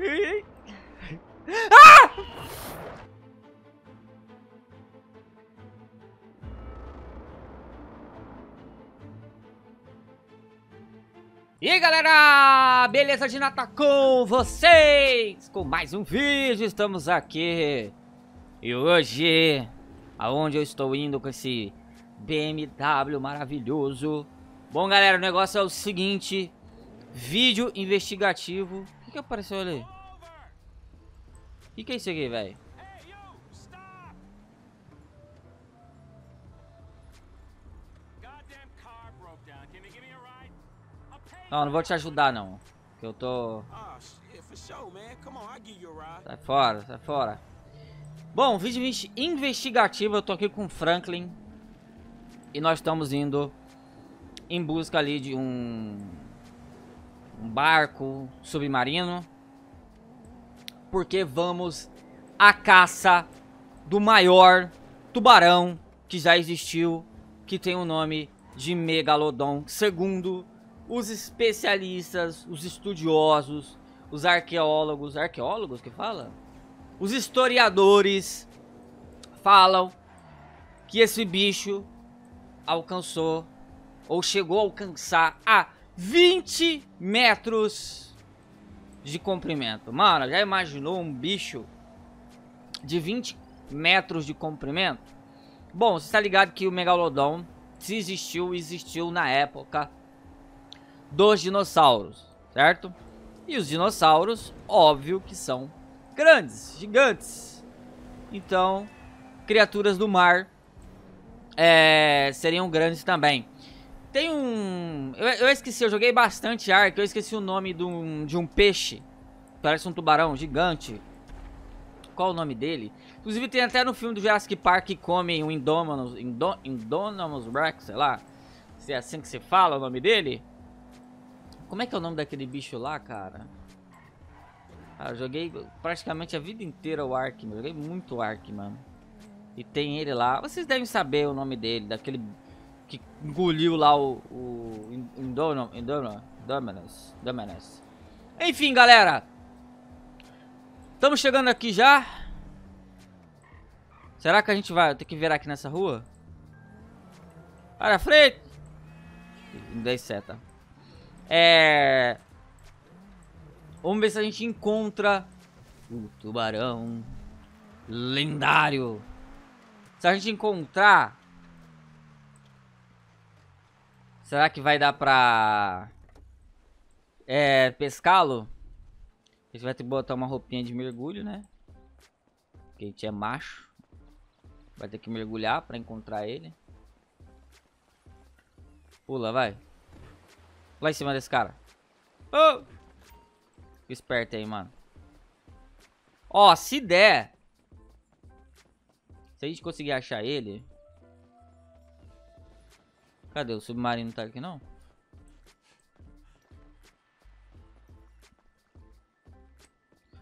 Ah! E aí galera, beleza de nata tá com vocês? Com mais um vídeo, estamos aqui E hoje, aonde eu estou indo com esse BMW maravilhoso Bom galera, o negócio é o seguinte Vídeo investigativo o que apareceu ali? O que, que é isso aqui, velho? Não, não vou te ajudar não. Que eu tô. Ah, sai fora, sai fora. Bom, vídeo investigativo, eu tô aqui com o Franklin. E nós estamos indo em busca ali de um um barco submarino, porque vamos à caça do maior tubarão que já existiu, que tem o nome de Megalodon, segundo os especialistas, os estudiosos, os arqueólogos, arqueólogos que fala? Os historiadores falam que esse bicho alcançou ou chegou a alcançar a 20 metros de comprimento. Mano, já imaginou um bicho de 20 metros de comprimento? Bom, você está ligado que o megalodon, se existiu, existiu na época dos dinossauros, certo? E os dinossauros, óbvio que são grandes, gigantes. Então, criaturas do mar é, seriam grandes também. Tem um. Eu, eu, esqueci, eu joguei bastante Ark, eu esqueci o nome de um, de um peixe. Parece um tubarão gigante. Qual o nome dele? Inclusive tem até no filme do Jurassic Park que comem um Indominus. Indominus Rex, sei lá. Se é assim que se fala o nome dele. Como é que é o nome daquele bicho lá, cara? Ah, eu joguei praticamente a vida inteira o Ark, mano. Joguei muito Ark, mano. E tem ele lá. Vocês devem saber o nome dele, daquele que engoliu lá o, o Indominus. Indominus. Enfim, galera. Estamos chegando aqui já. Será que a gente vai ter que virar aqui nessa rua? Para frente! Dez seta. É... Vamos ver se a gente encontra o tubarão lendário. Se a gente encontrar, Será que vai dar pra... É, pescá-lo? A gente vai ter que botar uma roupinha de mergulho, né? Porque a gente é macho. Vai ter que mergulhar pra encontrar ele. Pula, vai. Lá em cima desse cara. Oh! Fica esperto aí, mano. Ó, oh, se der... Se a gente conseguir achar ele... Cadê? O submarino tá aqui não?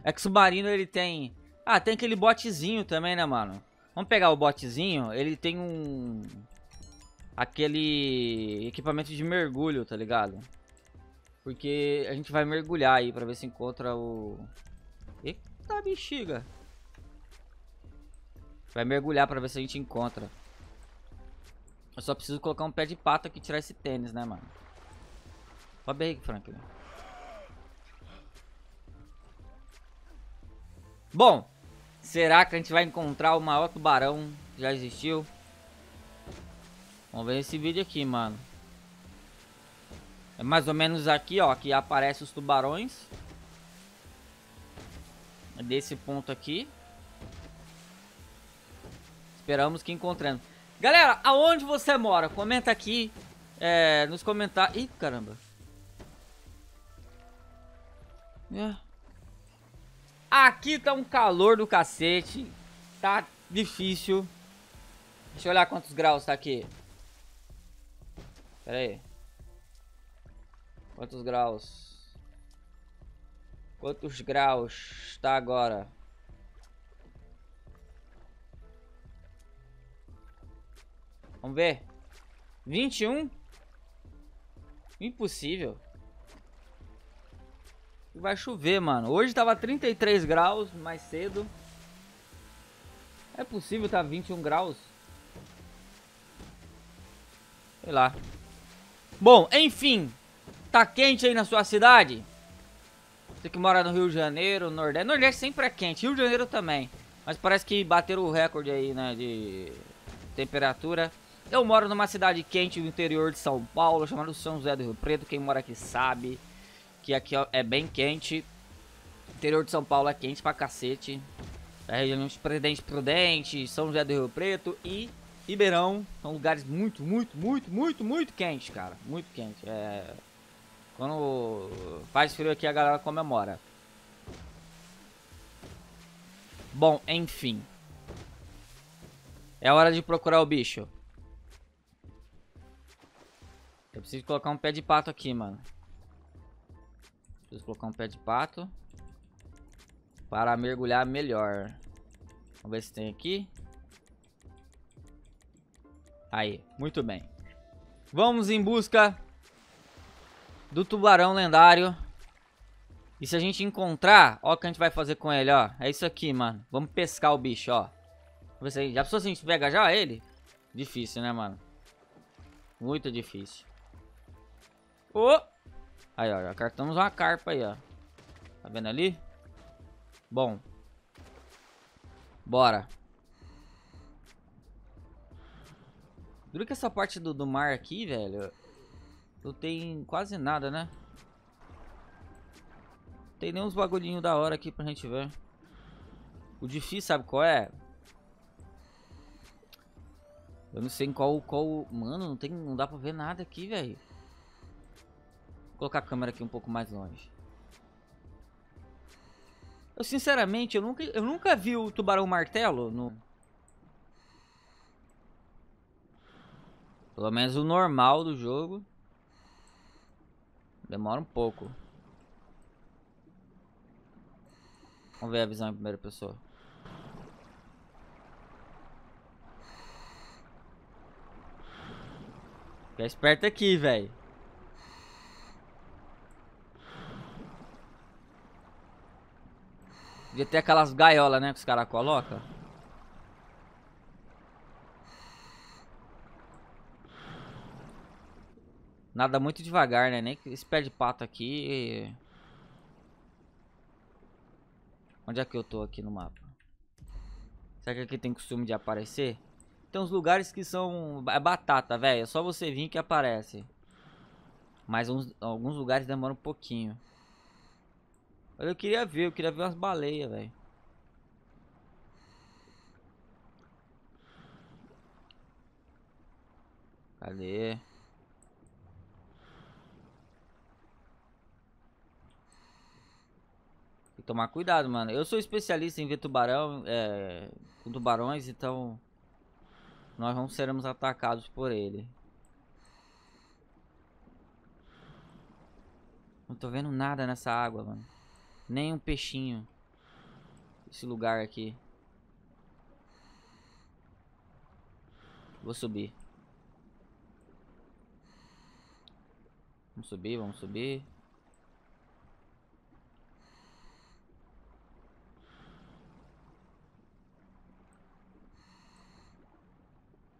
É que o submarino ele tem... Ah, tem aquele botezinho também, né, mano? Vamos pegar o botezinho, ele tem um... Aquele equipamento de mergulho, tá ligado? Porque a gente vai mergulhar aí pra ver se encontra o... Eita bexiga! Vai mergulhar pra ver se a gente encontra. Eu só preciso colocar um pé de pato aqui e tirar esse tênis, né, mano? Sobe aí, Franklin. Bom, será que a gente vai encontrar o maior tubarão que já existiu? Vamos ver esse vídeo aqui, mano. É mais ou menos aqui, ó, que aparece os tubarões. É desse ponto aqui. Esperamos que encontremos. Galera, aonde você mora? Comenta aqui é, nos comentários. Ih, caramba. É. Aqui tá um calor do cacete. Tá difícil. Deixa eu olhar quantos graus tá aqui. Pera aí. Quantos graus? Quantos graus tá agora? Vamos ver. 21? Impossível. Vai chover, mano. Hoje tava 33 graus, mais cedo. É possível tá 21 graus? Sei lá. Bom, enfim. Tá quente aí na sua cidade? Você que mora no Rio de Janeiro, Nordeste. Nordeste sempre é quente, Rio de Janeiro também. Mas parece que bateram o recorde aí, né, de temperatura. Eu moro numa cidade quente do interior de São Paulo, chamada São José do Rio Preto. Quem mora aqui sabe que aqui é bem quente. O interior de São Paulo é quente pra cacete. É a região de Presidente Prudente, São José do Rio Preto e Ribeirão são lugares muito, muito, muito, muito, muito quentes, cara. Muito quente. É... Quando faz frio aqui, a galera comemora. Bom, enfim. É hora de procurar o bicho. Eu preciso colocar um pé de pato aqui, mano. Preciso colocar um pé de pato. Para mergulhar melhor. Vamos ver se tem aqui. Aí, muito bem. Vamos em busca do tubarão lendário. E se a gente encontrar, ó o que a gente vai fazer com ele, ó. É isso aqui, mano. Vamos pescar o bicho, ó. Vamos ver Já pensou se a gente pega já ele? Difícil, né, mano? Muito difícil. Oh! Aí, ó, já cartamos uma carpa aí, ó. Tá vendo ali? Bom. Bora. Duro que essa parte do, do mar aqui, velho, não tem quase nada, né? Não tem nem uns bagulhinhos da hora aqui pra gente ver. O difícil, sabe qual é? Eu não sei em qual, qual... Mano, não, tem, não dá pra ver nada aqui, velho. Vou colocar a câmera aqui um pouco mais longe. Eu sinceramente, eu nunca, eu nunca vi o tubarão martelo no... Pelo menos o normal do jogo. Demora um pouco. Vamos ver a visão em primeira pessoa. Fica esperto aqui, velho. Devia ter aquelas gaiolas, né, que os caras colocam. Nada muito devagar, né? Nem esse pé de pato aqui... Onde é que eu tô aqui no mapa? Será que aqui tem costume de aparecer? Tem uns lugares que são... É batata, velho. É só você vir que aparece. Mas uns... alguns lugares demoram um pouquinho eu queria ver, eu queria ver umas baleias, velho. Cadê? Tem que tomar cuidado, mano. Eu sou especialista em ver tubarão, é, com tubarões, então nós não seremos atacados por ele. Não tô vendo nada nessa água, mano. Nem um peixinho. Esse lugar aqui. Vou subir. Vamos subir, vamos subir.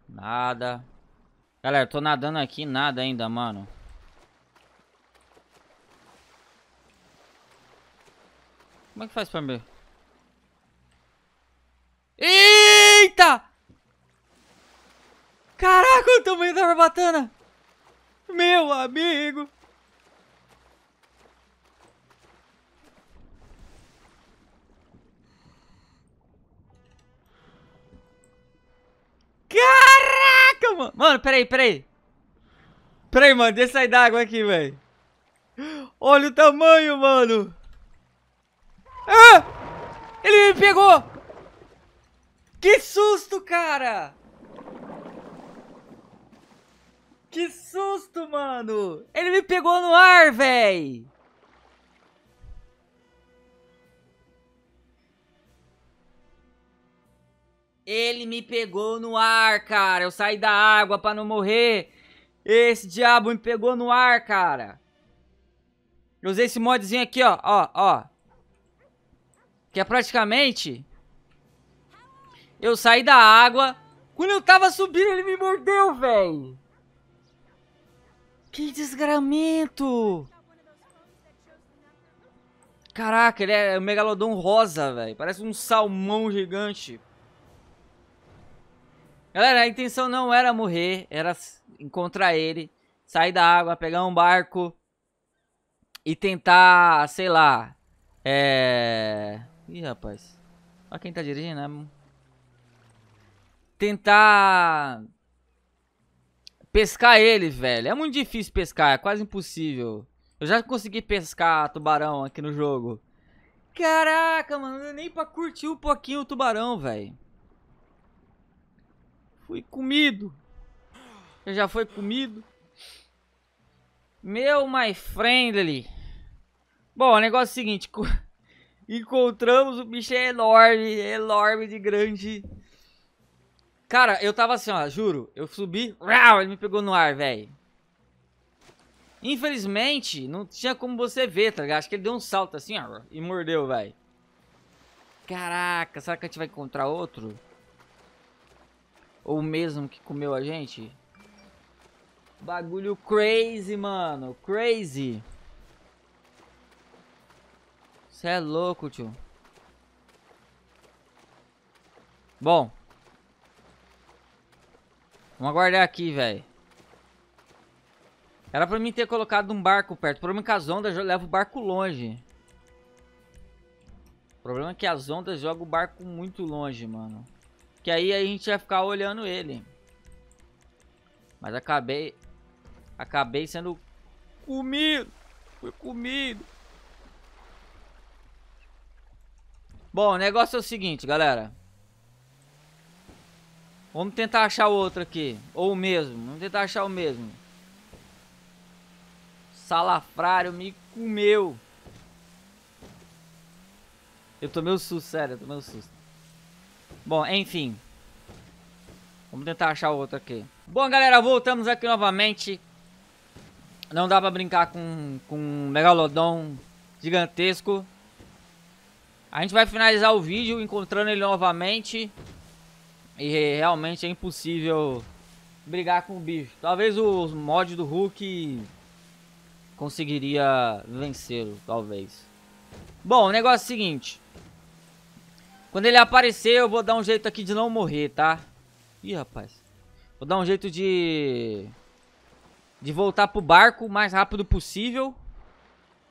Nada. Galera, tô nadando aqui nada ainda, mano. Como é que faz pra mim? Eita! Caraca, o tamanho da barbatana! Meu amigo! Caraca, mano! Mano, peraí, peraí. Peraí, mano, deixa eu sair d'água aqui, velho. Olha o tamanho, mano. Ah! Ele me pegou! Que susto, cara! Que susto, mano! Ele me pegou no ar, véi! Ele me pegou no ar, cara. Eu saí da água pra não morrer. Esse diabo me pegou no ar, cara. Eu usei esse modzinho aqui, ó. Ó, ó. Que é praticamente... Eu saí da água. Quando eu tava subindo, ele me mordeu, velho. Que desgramento. Caraca, ele é um megalodon rosa, velho. Parece um salmão gigante. Galera, a intenção não era morrer, era encontrar ele, sair da água, pegar um barco e tentar, sei lá, é... Ih, rapaz. Olha quem tá dirigindo, né? Tentar... Pescar ele, velho. É muito difícil pescar, é quase impossível. Eu já consegui pescar tubarão aqui no jogo. Caraca, mano, nem pra curtir um pouquinho o tubarão, velho. Fui comido. Eu já foi comido. Meu my friendly. Bom, o negócio é o seguinte. Encontramos, o bicho é enorme, é enorme de grande. Cara, eu tava assim, ó, juro. Eu subi, uau, ele me pegou no ar, velho. Infelizmente, não tinha como você ver, tá ligado? Acho que ele deu um salto assim, ó, e mordeu, velho. Caraca, será que a gente vai encontrar outro? Ou o mesmo que comeu a gente? Bagulho crazy, mano. Crazy. Você é louco, tio. Bom. Vamos aguardar aqui, velho. Era pra mim ter colocado um barco perto. O problema é que as ondas levam o barco longe. O problema é que as ondas jogam o barco muito longe, mano. Que aí a gente ia ficar olhando ele. Mas acabei... Acabei sendo comido. Foi comido. Bom, o negócio é o seguinte, galera. Vamos tentar achar o outro aqui. Ou o mesmo. Vamos tentar achar o mesmo. Salafrário me comeu. Eu tomei um susto, sério. Eu tomei um susto. Bom, enfim. Vamos tentar achar o outro aqui. Bom, galera, voltamos aqui novamente. Não dá pra brincar com, com um megalodon gigantesco. A gente vai finalizar o vídeo encontrando ele novamente. E realmente é impossível brigar com o bicho. Talvez o mod do Hulk conseguiria vencê-lo, talvez. Bom, o negócio é o seguinte. Quando ele aparecer, eu vou dar um jeito aqui de não morrer, tá? Ih, rapaz. Vou dar um jeito de... De voltar pro barco o mais rápido possível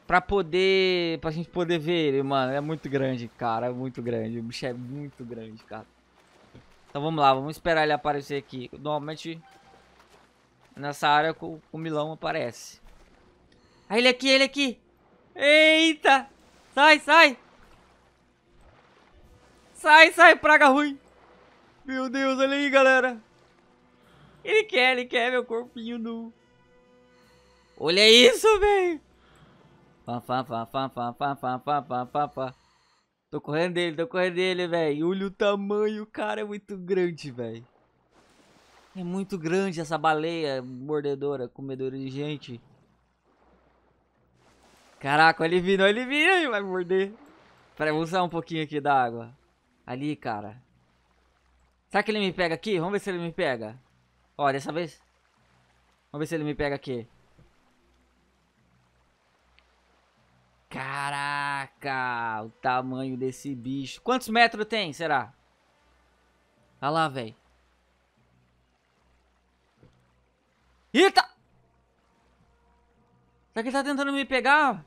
pra poder. pra gente poder ver ele, mano. É muito grande, cara. É muito grande. O bicho é muito grande, cara. Então vamos lá, vamos esperar ele aparecer aqui. Normalmente nessa área o, o Milão aparece. Ah, ele aqui, ele aqui! Eita! Sai, sai! Sai, sai, praga ruim! Meu Deus, olha aí, galera! Ele quer, ele quer meu corpinho nu. Olha isso, velho! Pá, pá, pá, pá, pá, pá, pá, pá, pá, pá, pá. Tô correndo dele, tô correndo dele, velho. Olha o tamanho, o cara é muito grande, velho. É muito grande essa baleia mordedora, comedora de gente. Caraca, ele vindo, ele vindo, ele vai morder. Peraí, vou usar um pouquinho aqui da água. Ali, cara. Será que ele me pega aqui? Vamos ver se ele me pega. Ó, dessa vez. Vamos ver se ele me pega aqui. Caraca, o tamanho desse bicho. Quantos metros tem, será? Olha lá, velho. Eita! Tá! Será que ele tá tentando me pegar?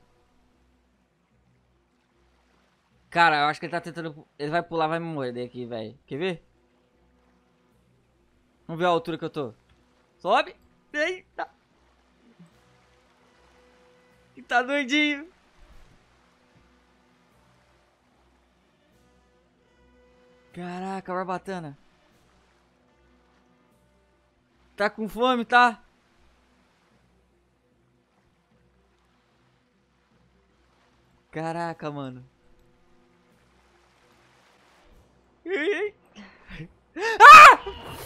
Cara, eu acho que ele tá tentando... Ele vai pular, vai me morder aqui, velho. Quer ver? Vamos ver a altura que eu tô. Sobe. Eita. Ele tá doidinho. Caraca, barbatana. Tá com fome, tá? Caraca, mano. Ah!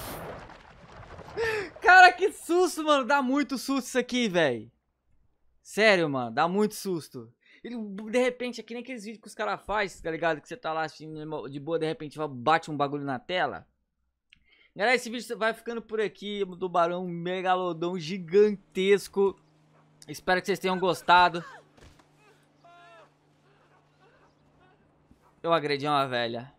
Cara, que susto, mano. Dá muito susto isso aqui, velho. Sério, mano. Dá muito susto. Ele, de repente, é que nem aqueles vídeos que os caras fazem, tá ligado? Que você tá lá assistindo né, de boa, de repente bate um bagulho na tela. Galera, esse vídeo vai ficando por aqui. Do Barão Megalodon gigantesco. Espero que vocês tenham gostado. Eu agredi uma velha.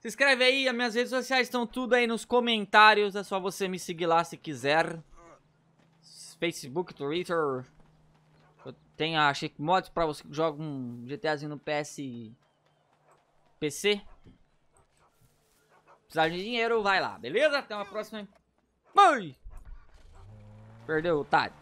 Se inscreve aí, as minhas redes sociais estão tudo aí nos comentários. É só você me seguir lá se quiser. Facebook, Twitter, tem a Shake Mods pra você que joga um GTAzinho no PS... PC. Precisar de dinheiro, vai lá, beleza? Até uma próxima. Fui! Perdeu o otário.